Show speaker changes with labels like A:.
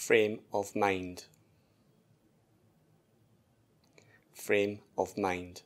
A: frame of mind. Frame of mind.